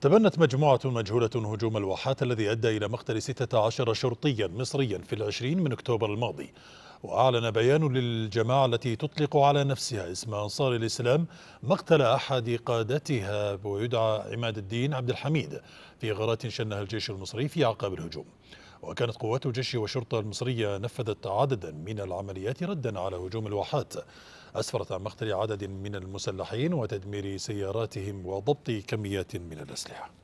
تبنت مجموعة مجهولة هجوم الواحات الذي أدى إلى مقتل 16 شرطيا مصريا في العشرين من أكتوبر الماضي وأعلن بيان للجماعة التي تطلق على نفسها اسم أنصار الإسلام مقتل أحد قادتها ويدعى عماد الدين عبد الحميد في غارات شنها الجيش المصري في أعقاب الهجوم وكانت قوات الجيش والشرطة المصرية نفذت عددا من العمليات ردا على هجوم الواحات أسفرت عن مقتل عدد من المسلحين وتدمير سياراتهم وضبط كميات من الأسلحة